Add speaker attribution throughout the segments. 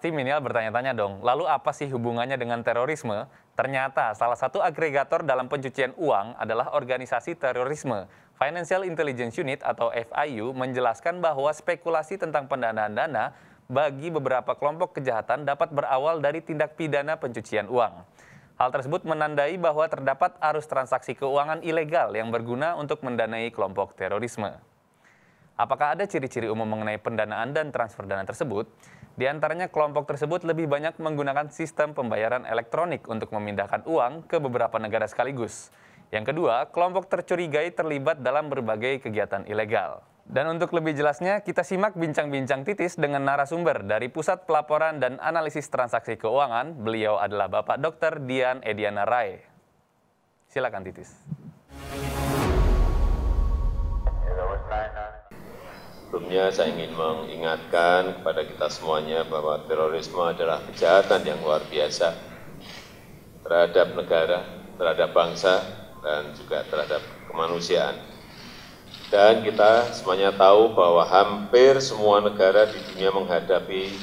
Speaker 1: Pasti minimal bertanya-tanya dong, lalu apa sih hubungannya dengan terorisme? Ternyata salah satu agregator dalam pencucian uang adalah organisasi terorisme. Financial Intelligence Unit atau FIU menjelaskan bahwa spekulasi tentang pendanaan dana bagi beberapa kelompok kejahatan dapat berawal dari tindak pidana pencucian uang. Hal tersebut menandai bahwa terdapat arus transaksi keuangan ilegal yang berguna untuk mendanai kelompok terorisme. Apakah ada ciri-ciri umum mengenai pendanaan dan transfer dana tersebut? Di antaranya kelompok tersebut lebih banyak menggunakan sistem pembayaran elektronik untuk memindahkan uang ke beberapa negara sekaligus. Yang kedua, kelompok tercurigai terlibat dalam berbagai kegiatan ilegal. Dan untuk lebih jelasnya, kita simak bincang-bincang titis dengan narasumber dari Pusat Pelaporan dan Analisis Transaksi Keuangan. Beliau adalah Bapak Dr. Dian Ediana Rai. Silakan titis.
Speaker 2: Sebelumnya saya ingin mengingatkan kepada kita semuanya bahwa terorisme adalah kejahatan yang luar biasa terhadap negara, terhadap bangsa, dan juga terhadap kemanusiaan. Dan kita semuanya tahu bahwa hampir semua negara di dunia menghadapi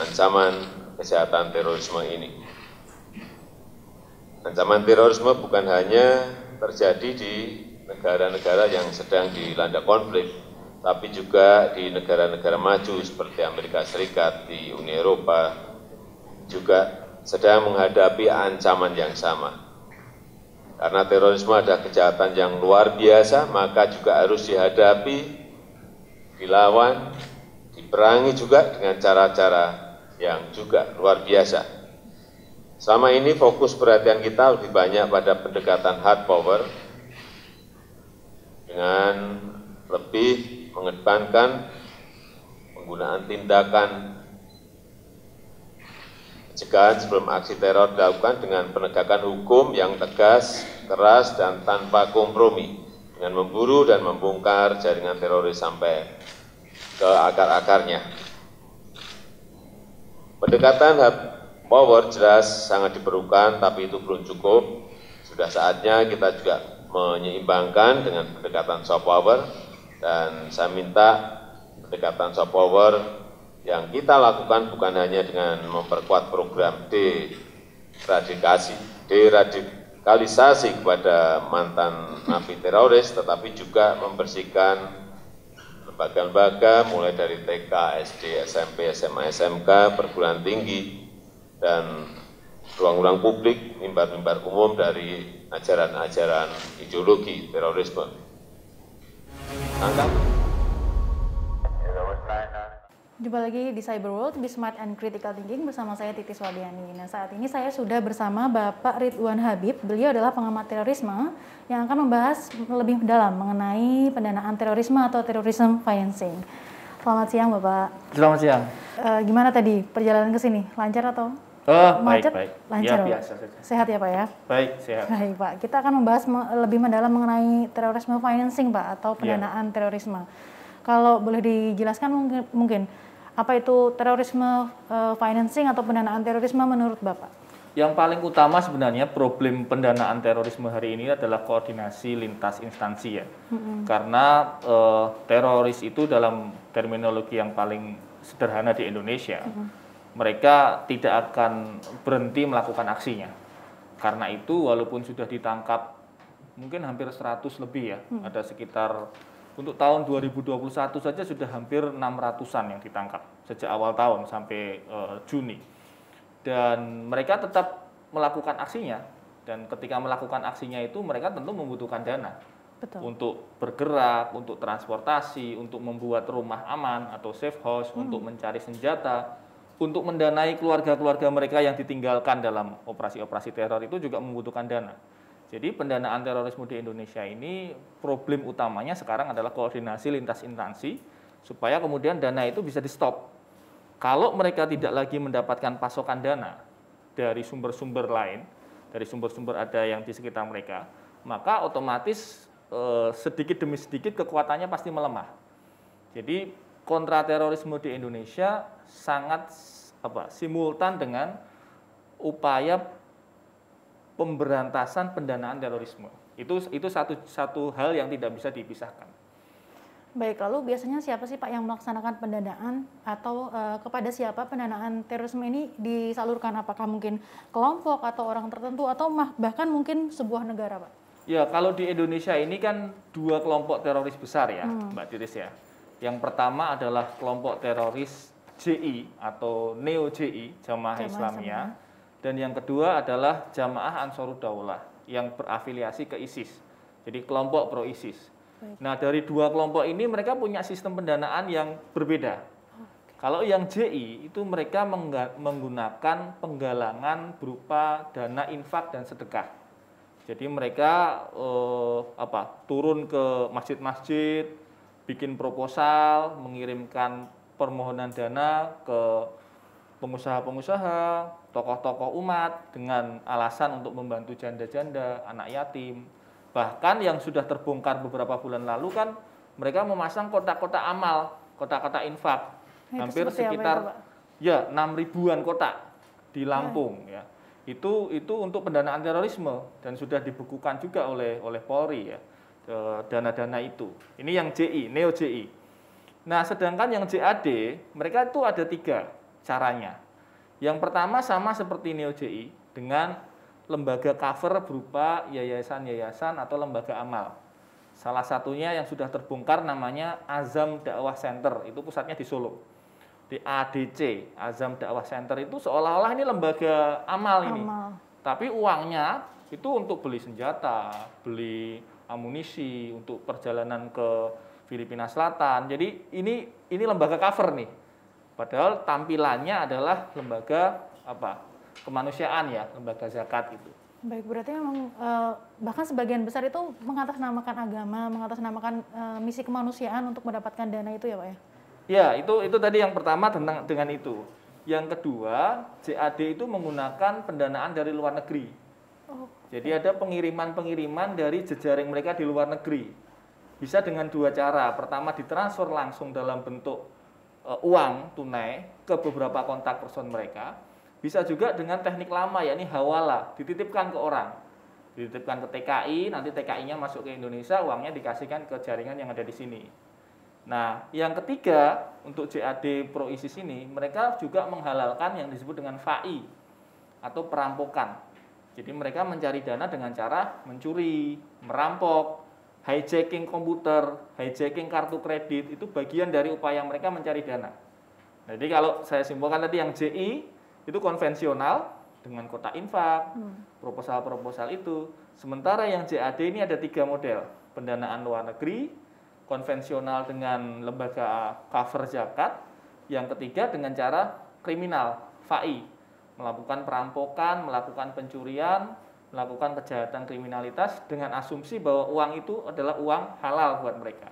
Speaker 2: ancaman kesehatan terorisme ini. Ancaman terorisme bukan hanya terjadi di negara-negara yang sedang dilanda konflik, tapi juga di negara-negara maju seperti Amerika Serikat, di Uni Eropa juga sedang menghadapi ancaman yang sama. Karena terorisme adalah kejahatan yang luar biasa, maka juga harus dihadapi, dilawan, diperangi juga dengan cara-cara yang juga luar biasa. Selama ini fokus perhatian kita lebih banyak pada pendekatan hard power dengan lebih mengedepankan penggunaan tindakan pencegahan sebelum aksi teror dilakukan dengan penegakan hukum yang tegas, keras, dan tanpa kompromi dengan memburu dan membongkar jaringan teroris sampai ke akar-akarnya. Pendekatan hard power jelas sangat diperlukan, tapi itu belum cukup. Sudah saatnya kita juga menyeimbangkan dengan pendekatan soft power, dan saya minta pendekatan soft power yang kita lakukan bukan hanya dengan memperkuat program deradikasi, deradikalisasi kepada mantan napi teroris, tetapi juga membersihkan lembaga-lembaga mulai dari TK, SD, SMP, SMA, SMK, perguruan tinggi, dan ruang-ruang publik, mimbar-mimbar umum dari ajaran-ajaran ideologi terorisme. Anggap.
Speaker 3: Jumpa lagi di Cyberworld, Be Smart and Critical Thinking bersama saya Titis Wadiani. Nah saat ini saya sudah bersama Bapak Ridwan Habib, beliau adalah pengamat terorisme yang akan membahas lebih dalam mengenai pendanaan terorisme atau terorisme financing. Selamat siang Bapak. Selamat siang. E, gimana tadi perjalanan ke sini? Lancar atau?
Speaker 1: Oh, macet, baik, baik. Ya, lancar. Ya, biasa saja.
Speaker 3: Sehat ya Pak ya?
Speaker 1: Baik, sehat. Baik
Speaker 3: Pak, kita akan membahas lebih mendalam mengenai terorisme financing Pak, atau ya. pendanaan ya. terorisme. Kalau boleh dijelaskan mungkin, mungkin apa itu terorisme uh, financing atau pendanaan terorisme menurut Bapak?
Speaker 1: Yang paling utama sebenarnya problem pendanaan terorisme hari ini adalah koordinasi lintas instansi ya. Mm -hmm. Karena uh, teroris itu dalam terminologi yang paling sederhana di Indonesia. Mm -hmm mereka tidak akan berhenti melakukan aksinya. Karena itu walaupun sudah ditangkap mungkin hampir 100 lebih ya, hmm. ada sekitar untuk tahun 2021 saja sudah hampir 600-an yang ditangkap sejak awal tahun sampai e, Juni. Dan mereka tetap melakukan aksinya dan ketika melakukan aksinya itu mereka tentu membutuhkan dana. Betul. Untuk bergerak, untuk transportasi, untuk membuat rumah aman atau safe house, hmm. untuk mencari senjata untuk mendanai keluarga-keluarga mereka yang ditinggalkan dalam operasi-operasi teror itu juga membutuhkan dana. Jadi pendanaan terorisme di Indonesia ini problem utamanya sekarang adalah koordinasi lintas instansi supaya kemudian dana itu bisa di stop. Kalau mereka tidak lagi mendapatkan pasokan dana dari sumber-sumber lain, dari sumber-sumber ada yang di sekitar mereka, maka otomatis eh, sedikit demi sedikit kekuatannya pasti melemah. Jadi kontra terorisme di Indonesia sangat apa simultan dengan upaya pemberantasan pendanaan terorisme. Itu itu satu satu hal yang tidak bisa dipisahkan.
Speaker 3: Baik, lalu biasanya siapa sih Pak yang melaksanakan pendanaan atau e, kepada siapa pendanaan terorisme ini disalurkan? Apakah mungkin kelompok atau orang tertentu atau bahkan mungkin sebuah negara, Pak?
Speaker 1: Ya, kalau di Indonesia ini kan dua kelompok teroris besar ya, hmm. Mbak Tiris ya. Yang pertama adalah kelompok teroris JI atau Neo JI Jamaah, Jamaah Islamia dan yang kedua adalah Jamaah Ansarud Daulah yang berafiliasi ke ISIS. Jadi kelompok pro ISIS. Nah, dari dua kelompok ini mereka punya sistem pendanaan yang berbeda. Kalau yang JI itu mereka menggunakan penggalangan berupa dana infak dan sedekah. Jadi mereka eh, apa? turun ke masjid-masjid, bikin proposal, mengirimkan permohonan dana ke pengusaha-pengusaha, tokoh-tokoh umat dengan alasan untuk membantu janda-janda, anak yatim. Bahkan yang sudah terbongkar beberapa bulan lalu kan mereka memasang kotak-kotak amal, kotak-kotak infak. Nah, itu Hampir sekitar ya, ya 6 ribuan kotak di Lampung ya. Itu itu untuk pendanaan terorisme dan sudah dibekukan juga oleh oleh Polri ya eh, dana-dana itu. Ini yang JI, Neo JI. Nah, sedangkan yang JAD, mereka itu ada tiga caranya. Yang pertama sama seperti Neo JI dengan lembaga cover berupa yayasan-yayasan atau lembaga amal. Salah satunya yang sudah terbongkar namanya Azam Dakwah Center, itu pusatnya di Solo. Di ADC, Azam Dakwah Center itu seolah-olah ini lembaga amal, amal. ini. Tapi uangnya itu untuk beli senjata, beli amunisi untuk perjalanan ke Filipina Selatan. Jadi ini ini lembaga cover nih. Padahal tampilannya adalah lembaga apa? kemanusiaan ya, lembaga zakat itu.
Speaker 3: Baik, berarti memang eh, bahkan sebagian besar itu mengatasnamakan agama, mengatasnamakan eh, misi kemanusiaan untuk mendapatkan dana itu ya, Pak ya.
Speaker 1: Ya, itu itu tadi yang pertama tentang dengan itu. Yang kedua, JAD itu menggunakan pendanaan dari luar negeri. Oh. Jadi ada pengiriman-pengiriman dari jejaring mereka di luar negeri bisa dengan dua cara. Pertama ditransfer langsung dalam bentuk e, uang tunai ke beberapa kontak person mereka. Bisa juga dengan teknik lama yakni hawala, dititipkan ke orang. Dititipkan ke TKI, nanti TKI-nya masuk ke Indonesia, uangnya dikasihkan ke jaringan yang ada di sini. Nah, yang ketiga untuk JAD pro ISIS ini, mereka juga menghalalkan yang disebut dengan FAI atau perampokan. Jadi mereka mencari dana dengan cara mencuri, merampok, hijacking komputer, hijacking kartu kredit itu bagian dari upaya mereka mencari dana. Jadi kalau saya simpulkan tadi yang JI itu konvensional dengan kotak infak, hmm. proposal-proposal itu. Sementara yang JAD ini ada tiga model, pendanaan luar negeri, konvensional dengan lembaga cover zakat, yang ketiga dengan cara kriminal, FAI, melakukan perampokan, melakukan pencurian, melakukan kejahatan kriminalitas dengan asumsi bahwa uang itu adalah uang halal buat mereka.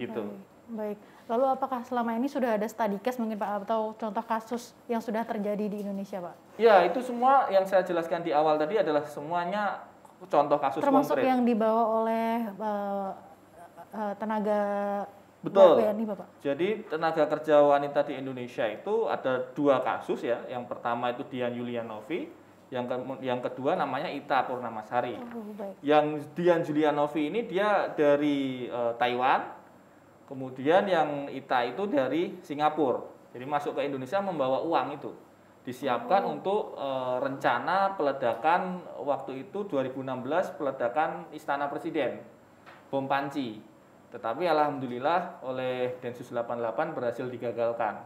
Speaker 1: Gitu.
Speaker 3: Baik. Lalu apakah selama ini sudah ada study case mungkin Pak atau contoh kasus yang sudah terjadi di Indonesia, Pak?
Speaker 1: Ya, itu semua yang saya jelaskan di awal tadi adalah semuanya contoh kasus Termasuk konkret. yang
Speaker 3: dibawa oleh eh, eh, tenaga Betul. WNI, Bapak.
Speaker 1: Jadi tenaga kerja wanita di Indonesia itu ada dua kasus ya. Yang pertama itu Dian Yulianovi, yang ke, yang kedua namanya Ita Purnamasari. Oh, Yang Dian Julianovi ini dia dari e, Taiwan. Kemudian yang Ita itu dari Singapura. Jadi masuk ke Indonesia membawa uang itu. Disiapkan oh. untuk e, rencana peledakan waktu itu 2016 peledakan Istana Presiden. Bom panci. Tetapi alhamdulillah oleh Densus 88 berhasil digagalkan.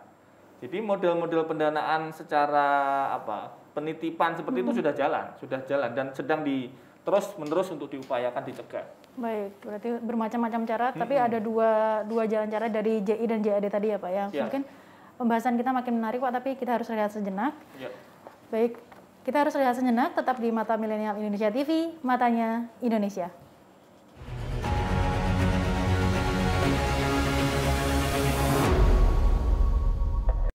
Speaker 1: Jadi model-model pendanaan secara apa? penitipan seperti hmm. itu sudah jalan, sudah jalan dan sedang di terus menerus untuk diupayakan dicegah.
Speaker 3: Baik, berarti bermacam-macam cara, hmm. tapi ada dua dua jalan cara dari JI dan JAD tadi ya Pak ya. ya. Mungkin pembahasan kita makin menarik Pak, tapi kita harus rehat sejenak. Ya. Baik, kita harus rehat sejenak, tetap di Mata Milenial Indonesia TV, matanya Indonesia.